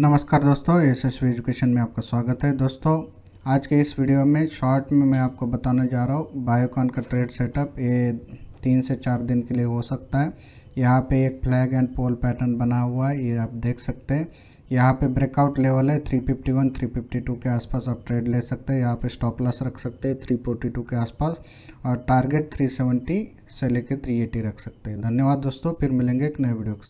नमस्कार दोस्तों S S education में आपका स्वागत है दोस्तों आज के इस वीडियो में शॉर्ट में मैं आपको बताने जा रहा हूँ बायोकॉन का ट्रेड सेटअप ये तीन से चार दिन के लिए हो सकता है यहाँ पे एक फ्लैग एंड पोल पैटर्न बना हुआ है ये आप देख सकते हैं यहाँ पे ब्रेकआउट लेवल है फिफ्टी टू के आसपास आप ट्रेड ले सकते हैं यहाँ पे स्टॉप लॉस रख सकते हैं टू के आसपास और टारगेट सेवेंटी से लेकर एटी रख सकते हैं धन्यवाद दोस्तों फिर मिलेंगे एक नए वीडियो